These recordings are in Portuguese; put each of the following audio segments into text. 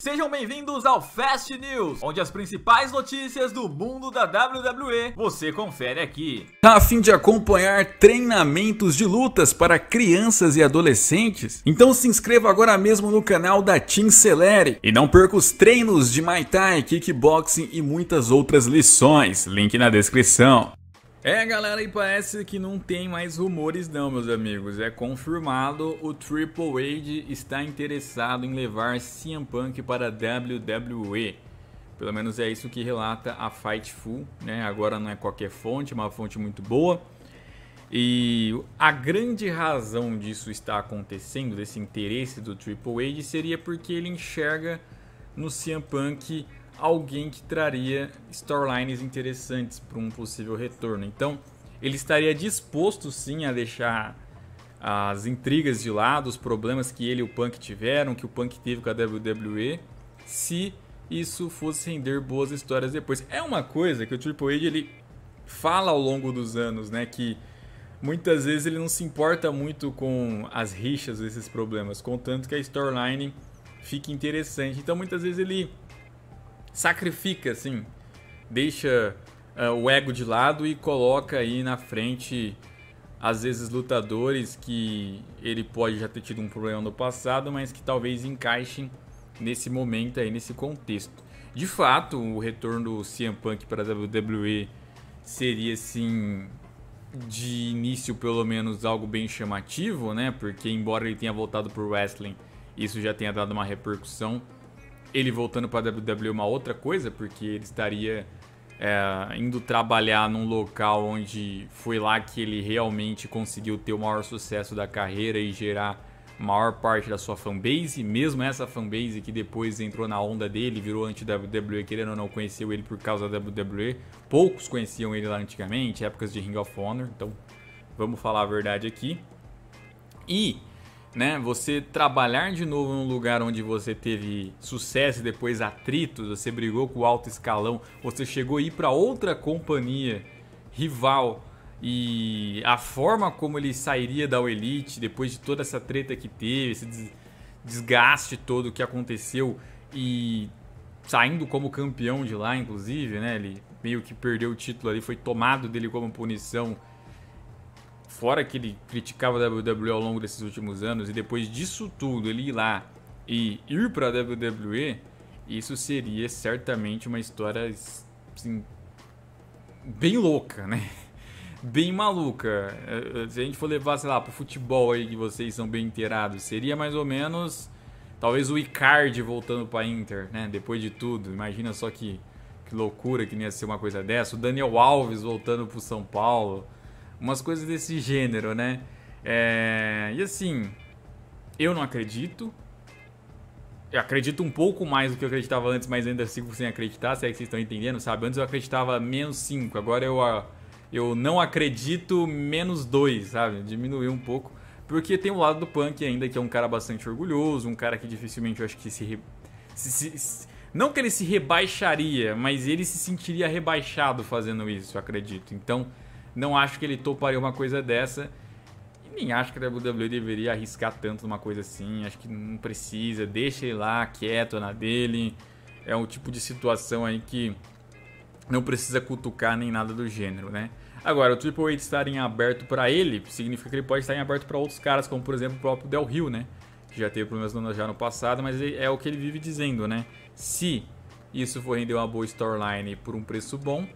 Sejam bem-vindos ao Fast News, onde as principais notícias do mundo da WWE você confere aqui. Tá a fim de acompanhar treinamentos de lutas para crianças e adolescentes? Então se inscreva agora mesmo no canal da Team Celere e não perca os treinos de Muay Thai, Kickboxing e muitas outras lições, link na descrição. É galera, e parece que não tem mais rumores não, meus amigos. É confirmado, o Triple H está interessado em levar CM Punk para a WWE. Pelo menos é isso que relata a Fightful, né? Agora não é qualquer fonte, é uma fonte muito boa. E a grande razão disso estar acontecendo, desse interesse do Triple H, seria porque ele enxerga no CM Punk alguém que traria storylines interessantes para um possível retorno. Então, ele estaria disposto sim a deixar as intrigas de lado, os problemas que ele e o Punk tiveram, que o Punk teve com a WWE, se isso fosse render boas histórias depois. É uma coisa que o Triple H ele fala ao longo dos anos, né, que muitas vezes ele não se importa muito com as rixas desses problemas, contanto que a storyline fique interessante. Então muitas vezes ele sacrifica, assim, deixa uh, o ego de lado e coloca aí na frente, às vezes, lutadores que ele pode já ter tido um problema no passado, mas que talvez encaixem nesse momento aí, nesse contexto. De fato, o retorno do CM Punk para a WWE seria, assim, de início, pelo menos, algo bem chamativo, né? Porque, embora ele tenha voltado para o wrestling, isso já tenha dado uma repercussão ele voltando para a WWE é uma outra coisa, porque ele estaria é, indo trabalhar num local onde foi lá que ele realmente conseguiu ter o maior sucesso da carreira e gerar maior parte da sua fanbase, mesmo essa fanbase que depois entrou na onda dele, virou anti-WWE, querendo ou não, conheceu ele por causa da WWE. Poucos conheciam ele lá antigamente, épocas de Ring of Honor, então vamos falar a verdade aqui. E né? Você trabalhar de novo num lugar onde você teve sucesso e depois atritos, você brigou com o alto escalão, você chegou a ir para outra companhia rival e a forma como ele sairia da Elite depois de toda essa treta que teve, esse desgaste todo que aconteceu e saindo como campeão de lá, inclusive, né? Ele meio que perdeu o título ali, foi tomado dele como punição fora que ele criticava a WWE ao longo desses últimos anos, e depois disso tudo ele ir lá e ir pra WWE, isso seria certamente uma história assim, bem louca, né? Bem maluca. Eh, eh, se a gente for levar, sei lá, pro futebol aí que vocês são bem inteirados, seria mais ou menos talvez o Icardi voltando pra Inter, né? Depois de tudo. Imagina só que, que loucura que nem ia ser uma coisa dessa. O Daniel Alves voltando pro São Paulo umas coisas desse gênero, né? É, e assim, eu não acredito. Eu acredito um pouco mais do que eu acreditava antes, mas ainda sigo sem acreditar, se é que vocês estão entendendo, sabe? Antes eu acreditava menos 5, agora eu, ah, eu não acredito menos 2, sabe? Diminuiu um pouco. Porque tem o lado do punk ainda, que é um cara bastante orgulhoso, um cara que dificilmente eu acho que se, re... se, se não que ele se rebaixaria, mas ele se sentiria rebaixado fazendo isso, eu acredito. Então, não acho que ele toparia uma coisa dessa. E nem acho que a WWE deveria arriscar tanto numa coisa assim. Acho que não precisa. Deixa ele lá, quieto, na dele. É um tipo de situação aí que não precisa cutucar nem nada do gênero, né? Agora, o Triple H estar em aberto para ele significa que ele pode estar em aberto para outros caras, como por exemplo o próprio Del Rio, né? Que já teve problemas no, já no passado, mas é, é o que ele vive dizendo, né? Se isso for render uma boa storyline por um preço bom,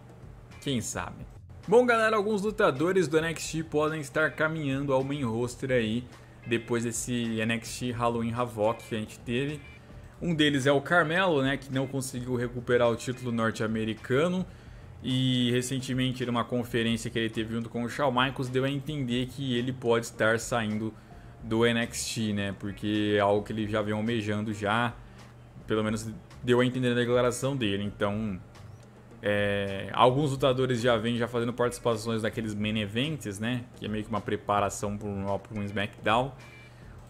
quem sabe? Bom, galera, alguns lutadores do NXT podem estar caminhando ao main roster aí depois desse NXT Halloween Havoc que a gente teve. Um deles é o Carmelo, né, que não conseguiu recuperar o título norte-americano e recentemente numa conferência que ele teve junto com o Shawn Michaels deu a entender que ele pode estar saindo do NXT, né, porque é algo que ele já vem almejando já, pelo menos deu a entender na declaração dele. Então, é, alguns lutadores já vêm já fazendo participações daqueles main events, né? Que é meio que uma preparação para um, um SmackDown.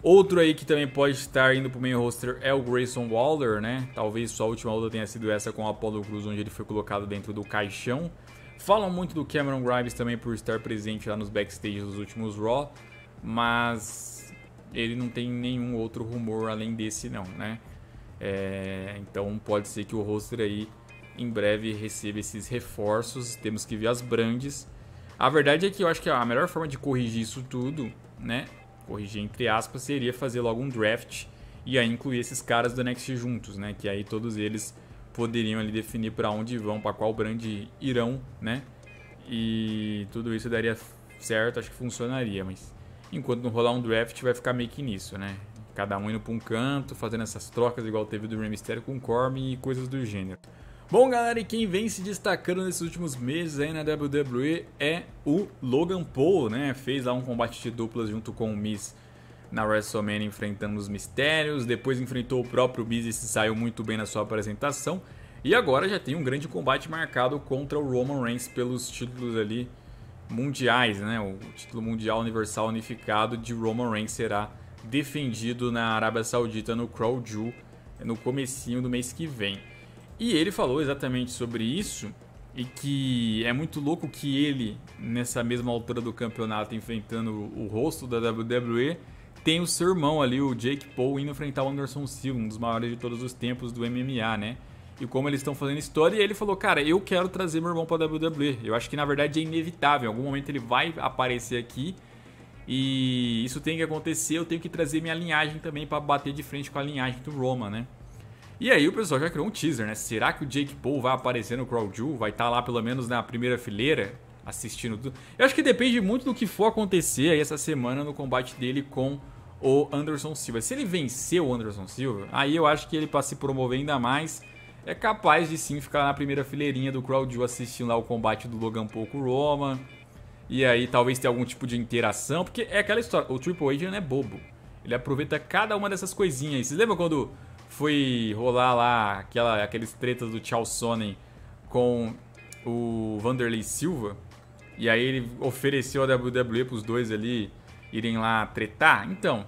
Outro aí que também pode estar indo para o main roster é o Grayson Waller, né? Talvez sua última luta tenha sido essa com o Apollo Cruz, onde ele foi colocado dentro do caixão. Falam muito do Cameron Grimes também por estar presente lá nos backstage dos últimos Raw, mas ele não tem nenhum outro rumor além desse não, né? É, então pode ser que o roster aí em breve receba esses reforços. Temos que ver as brandes. A verdade é que eu acho que a melhor forma de corrigir isso tudo, né? Corrigir entre aspas, seria fazer logo um draft e aí incluir esses caras do Next juntos, né? Que aí todos eles poderiam ali definir para onde vão, para qual brand irão, né? E tudo isso daria certo, acho que funcionaria, mas enquanto não rolar um draft vai ficar meio que nisso, né? Cada um indo para um canto, fazendo essas trocas igual teve do Rey Mysterio com o Corme e coisas do gênero. Bom, galera, e quem vem se destacando nesses últimos meses aí na WWE é o Logan Paul, né? Fez lá um combate de duplas junto com o Miz na WrestleMania enfrentando os Mistérios, depois enfrentou o próprio Miz e se saiu muito bem na sua apresentação. E agora já tem um grande combate marcado contra o Roman Reigns pelos títulos ali mundiais, né? O título mundial universal unificado de Roman Reigns será defendido na Arábia Saudita no Crow Jewel no comecinho do mês que vem. E ele falou exatamente sobre isso e que é muito louco que ele, nessa mesma altura do campeonato, enfrentando o rosto da WWE, tem o seu irmão ali, o Jake Paul, indo enfrentar o Anderson Silva, um dos maiores de todos os tempos do MMA, né? E como eles estão fazendo história, e ele falou, cara, eu quero trazer meu irmão para WWE. Eu acho que na verdade é inevitável, em algum momento ele vai aparecer aqui. E isso tem que acontecer, eu tenho que trazer minha linhagem também para bater de frente com a linhagem do Roma, né? E aí o pessoal já criou um teaser, né? Será que o Jake Paul vai aparecer no crowd Jewel? Vai estar tá lá pelo menos na primeira fileira assistindo tudo? Eu acho que depende muito do que for acontecer aí essa semana no combate dele com o Anderson Silva. Se ele vencer o Anderson Silva, aí eu acho que ele para se promover ainda mais é capaz de sim ficar na primeira fileirinha do crowd Jewel assistindo lá o combate do Logan Paul com o Roman. E aí talvez ter algum tipo de interação, porque é aquela história, o Triple H não é bobo. Ele aproveita cada uma dessas coisinhas. Vocês lembram quando foi rolar lá aquela, aqueles tretas do Charles Sonnen com o Vanderlei Silva. E aí ele ofereceu a WWE pros dois ali irem lá tretar. Então,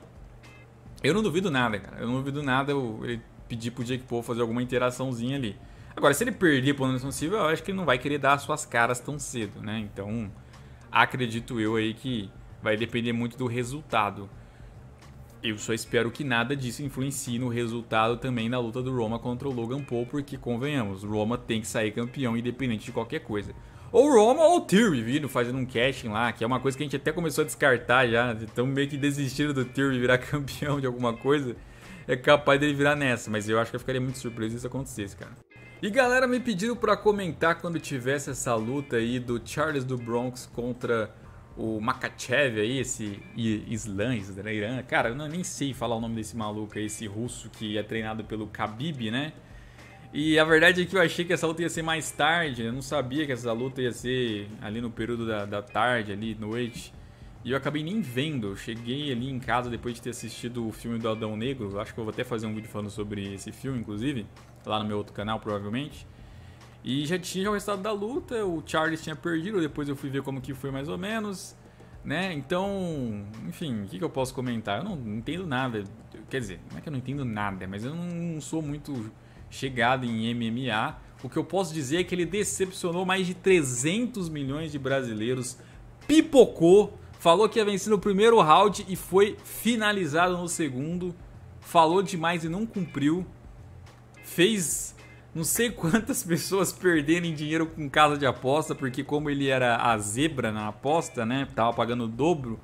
eu não duvido nada, cara. Eu não duvido nada ele pedir pro Jake Paul fazer alguma interaçãozinha ali. Agora, se ele perder pro Anderson Silva, eu acho que ele não vai querer dar as suas caras tão cedo, né? Então, acredito eu aí que vai depender muito do resultado. Eu só espero que nada disso influencie no resultado também na luta do Roma contra o Logan Paul, porque convenhamos, Roma tem que sair campeão independente de qualquer coisa. Ou Roma ou Theory vindo fazendo um cashing lá, que é uma coisa que a gente até começou a descartar já, então meio que desistindo do Theory virar campeão de alguma coisa, é capaz dele virar nessa, mas eu acho que eu ficaria muito surpreso se isso acontecesse, cara. E galera, me pediram para comentar quando tivesse essa luta aí do Charles do Bronx contra o Makachev aí, esse Islan, Irã, cara, eu não, nem sei falar o nome desse maluco aí, esse russo que é treinado pelo Khabib, né? E a verdade é que eu achei que essa luta ia ser mais tarde, eu não sabia que essa luta ia ser ali no período da, da tarde, ali, noite. E eu acabei nem vendo, eu cheguei ali em casa depois de ter assistido o filme do Adão Negro, acho que eu vou até fazer um vídeo falando sobre esse filme, inclusive, lá no meu outro canal, provavelmente. E já tinha o resultado da luta, o Charles tinha perdido, depois eu fui ver como que foi mais ou menos, né? Então, enfim, o que, que eu posso comentar? Eu não, não entendo nada, quer dizer, não é que eu não entendo nada, mas eu não, não sou muito chegado em MMA. O que eu posso dizer é que ele decepcionou mais de 300 milhões de brasileiros, pipocou, falou que ia vencer no primeiro round e foi finalizado no segundo, falou demais e não cumpriu, fez não sei quantas pessoas perderem dinheiro com casa de aposta, porque como ele era a zebra na aposta, né? Tava pagando o dobro.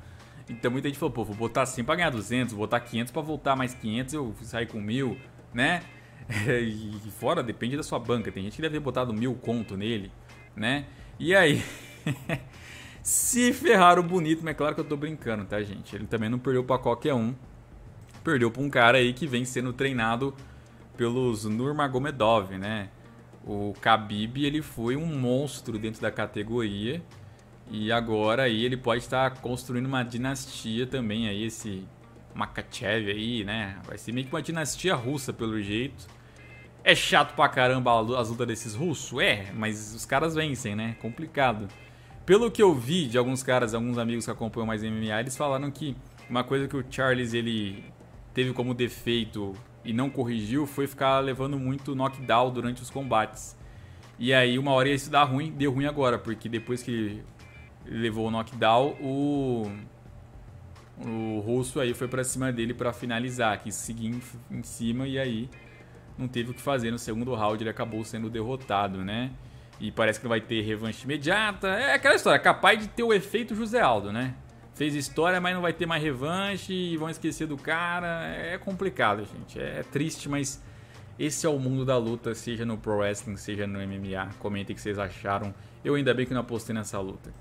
Então muita gente falou, pô, vou botar 100 pra ganhar 200, vou botar 500 pra voltar mais 500, eu sair com mil, né? e fora, depende da sua banca. Tem gente que deve ter botado mil conto nele, né? E aí... Se ferraram bonito, mas é claro que eu tô brincando, tá, gente? Ele também não perdeu pra qualquer um. Perdeu pra um cara aí que vem sendo treinado pelos Nurmagomedov, né? O Khabib, ele foi um monstro dentro da categoria e agora aí ele pode estar construindo uma dinastia também aí esse Makachev aí, né? Vai ser meio que uma dinastia russa pelo jeito. É chato pra caramba as lutas desses russos? É, mas os caras vencem, né? Complicado. Pelo que eu vi de alguns caras, alguns amigos que acompanham mais MMA, eles falaram que uma coisa que o Charles ele teve como defeito e não corrigiu foi ficar levando muito knockdown durante os combates. E aí uma hora ia se dar ruim, deu ruim agora, porque depois que levou o knockdown, o o Russo aí foi para cima dele para finalizar, que seguir em cima e aí não teve o que fazer no segundo round, ele acabou sendo derrotado, né? E parece que não vai ter revanche imediata. É aquela história, capaz de ter o efeito José Aldo, né? fez história, mas não vai ter mais revanche e vão esquecer do cara. É complicado, gente. É, é triste, mas esse é o mundo da luta, seja no Pro Wrestling, seja no MMA. Comentem o que vocês acharam. Eu ainda bem que não apostei nessa luta.